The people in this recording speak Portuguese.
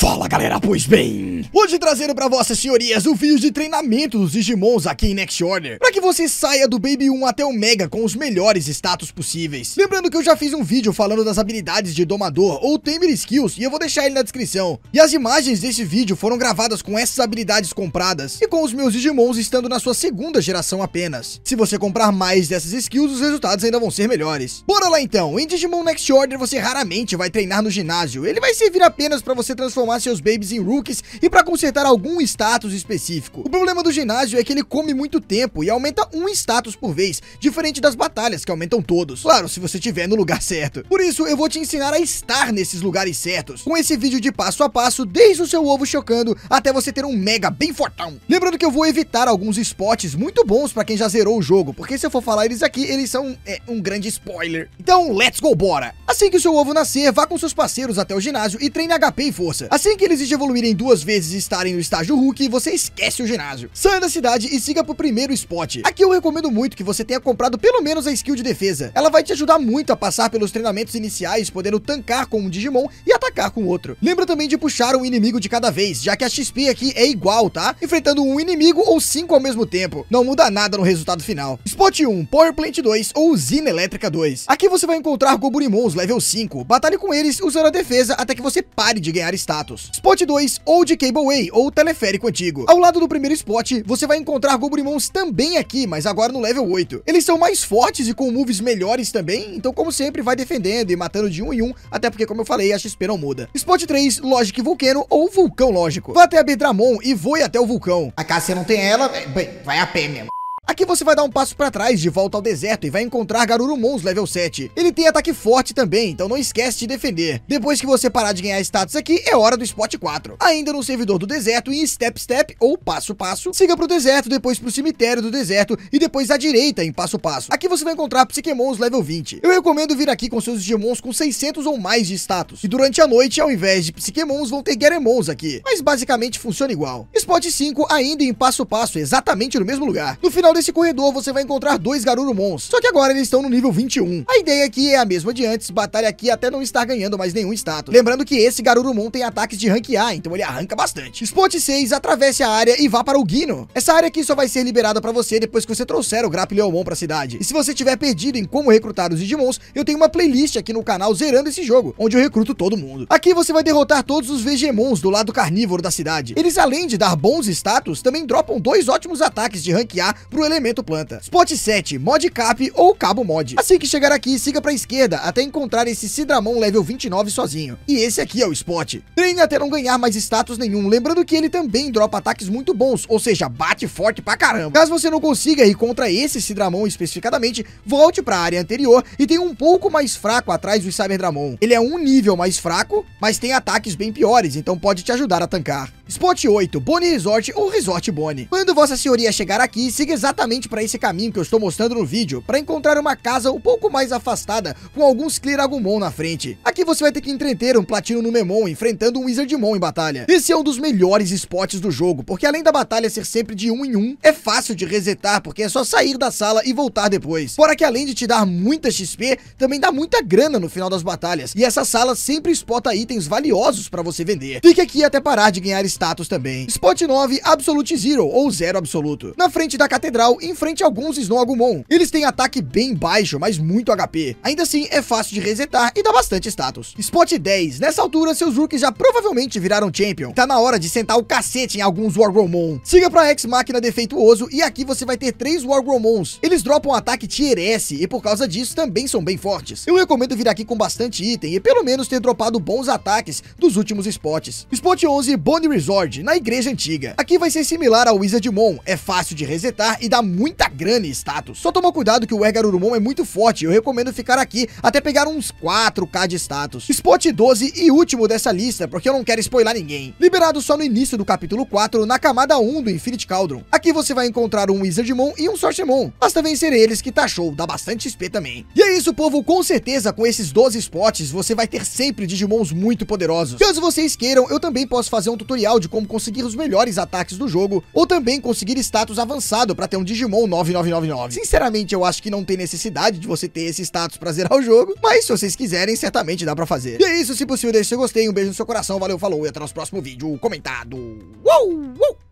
Fala galera, pois bem! Hoje trazendo para vossas senhorias o vídeo de treinamento dos Digimons aqui em Next Order para que você saia do Baby 1 até o Mega com os melhores status possíveis. Lembrando que eu já fiz um vídeo falando das habilidades de Domador ou Tamer Skills e eu vou deixar ele na descrição. E as imagens desse vídeo foram gravadas com essas habilidades compradas e com os meus Digimons estando na sua segunda geração apenas. Se você comprar mais dessas skills, os resultados ainda vão ser melhores. Bora lá então! Em Digimon Next Order você raramente vai treinar no ginásio, ele vai servir apenas para você transformar seus babies em rookies e para consertar algum status específico. O problema do ginásio é que ele come muito tempo e aumenta um status por vez, diferente das batalhas que aumentam todos. Claro, se você estiver no lugar certo. Por isso, eu vou te ensinar a estar nesses lugares certos, com esse vídeo de passo a passo, desde o seu ovo chocando até você ter um mega bem fortão. Lembrando que eu vou evitar alguns spots muito bons para quem já zerou o jogo, porque se eu for falar eles aqui, eles são é, um grande spoiler. Então, let's go, bora! Assim que o seu ovo nascer, vá com seus parceiros até o ginásio e treine HP e força. Assim que eles evoluírem duas vezes e estarem no estágio Hulk, você esquece o ginásio. Saia da cidade e siga pro primeiro spot. Aqui eu recomendo muito que você tenha comprado pelo menos a skill de defesa. Ela vai te ajudar muito a passar pelos treinamentos iniciais, podendo tancar com um Digimon e atacar com outro. Lembra também de puxar um inimigo de cada vez, já que a XP aqui é igual, tá? Enfrentando um inimigo ou cinco ao mesmo tempo. Não muda nada no resultado final. Spot 1, Power Plant 2 ou Usina Elétrica 2. Aqui você vai encontrar Goburimons level 5. Batalhe com eles usando a defesa até que você pare de ganhar status. Spot 2 ou de Cableway ou teleférico antigo. Ao lado do primeiro spot, você vai encontrar Gobrimons também aqui, mas agora no level 8. Eles são mais fortes e com moves melhores também, então como sempre vai defendendo e matando de um em um, até porque como eu falei, a XP não muda. Spot 3, Logic Vulcano ou Vulcão Lógico. Vá até a Bedramon e voe até o vulcão. A casa não tem ela, é, vai a pé mesmo. Aqui você vai dar um passo para trás de volta ao deserto e vai encontrar Garurumons level 7. Ele tem ataque forte também, então não esquece de defender. Depois que você parar de ganhar status aqui, é hora do spot 4. Ainda no servidor do deserto, em step step ou passo passo, siga pro deserto, depois pro cemitério do deserto e depois à direita em passo passo. Aqui você vai encontrar Psiquemons level 20. Eu recomendo vir aqui com seus Digimons com 600 ou mais de status. E durante a noite, ao invés de Psiquemons, vão ter Gueremons aqui. Mas basicamente funciona igual. Spot 5 ainda em passo passo, exatamente no mesmo lugar. No final final desse corredor, você vai encontrar dois Garurumons. Só que agora eles estão no nível 21. A ideia aqui é a mesma de antes, batalha aqui até não estar ganhando mais nenhum status. Lembrando que esse Garurumon tem ataques de rank A, então ele arranca bastante. Spot 6, atravesse a área e vá para o Guino. Essa área aqui só vai ser liberada para você depois que você trouxer o Grapleomon para a cidade. E se você tiver perdido em como recrutar os Digimons, eu tenho uma playlist aqui no canal zerando esse jogo, onde eu recruto todo mundo. Aqui você vai derrotar todos os Vegemons do lado carnívoro da cidade. Eles além de dar bons status, também dropam dois ótimos ataques de rank A pro o elemento planta. Spot 7, mod cap ou cabo mod. Assim que chegar aqui, siga pra esquerda até encontrar esse Sidramon level 29 sozinho. E esse aqui é o spot. Treine até não ganhar mais status nenhum, lembrando que ele também dropa ataques muito bons, ou seja, bate forte pra caramba. Caso você não consiga ir contra esse Sidramon especificadamente, volte pra área anterior e tem um pouco mais fraco atrás do Cyberdramon. Ele é um nível mais fraco, mas tem ataques bem piores, então pode te ajudar a tancar. Spot 8, Boni Resort ou Resort Boni. Quando vossa senhoria chegar aqui, siga exatamente para esse caminho que eu estou mostrando no vídeo, para encontrar uma casa um pouco mais afastada, com alguns Agumon na frente. Aqui você vai ter que entreter um Platino no Memon, enfrentando um Wizardmon em batalha. Esse é um dos melhores spots do jogo, porque além da batalha ser sempre de um em um, é fácil de resetar, porque é só sair da sala e voltar depois. Fora que além de te dar muita XP, também dá muita grana no final das batalhas, e essa sala sempre spota itens valiosos para você vender. Fique aqui até parar de ganhar status também. Spot 9, Absolute Zero, ou Zero Absoluto. Na frente da Catedral, em frente a alguns Snogumon. Eles têm ataque bem baixo, mas muito HP. Ainda assim, é fácil de resetar e dá bastante status. Spot 10, nessa altura, seus rookies já provavelmente viraram Champion. Tá na hora de sentar o cacete em alguns Wargromon. Siga pra Ex Máquina Defeituoso e aqui você vai ter três Wargromons. Eles dropam ataque Tier S e por causa disso também são bem fortes. Eu recomendo vir aqui com bastante item e pelo menos ter dropado bons ataques dos últimos spots. Spot 11, Bone Resort na igreja antiga. Aqui vai ser similar ao Wizardmon, é fácil de resetar e dá muita grana e status. Só toma cuidado que o Ergarurumon é muito forte, eu recomendo ficar aqui até pegar uns 4k de status. Spot 12 e último dessa lista, porque eu não quero spoiler ninguém. Liberado só no início do capítulo 4, na camada 1 do Infinite Cauldron. Aqui você vai encontrar um Wizardmon e um Sorcemon. Basta vencer eles que tá show, dá bastante XP também. E é isso, povo, com certeza com esses 12 spots você vai ter sempre Digimons muito poderosos. Caso vocês queiram, eu também posso fazer um tutorial de como conseguir os melhores ataques do jogo, ou também conseguir status avançado para ter um Digimon 9999. Sinceramente, eu acho que não tem necessidade de você ter esse status para zerar o jogo, mas se vocês quiserem, certamente dá para fazer. E é isso, se possível, deixe seu gostei, um beijo no seu coração, valeu, falou e até o nosso próximo vídeo comentado. Uou, uou.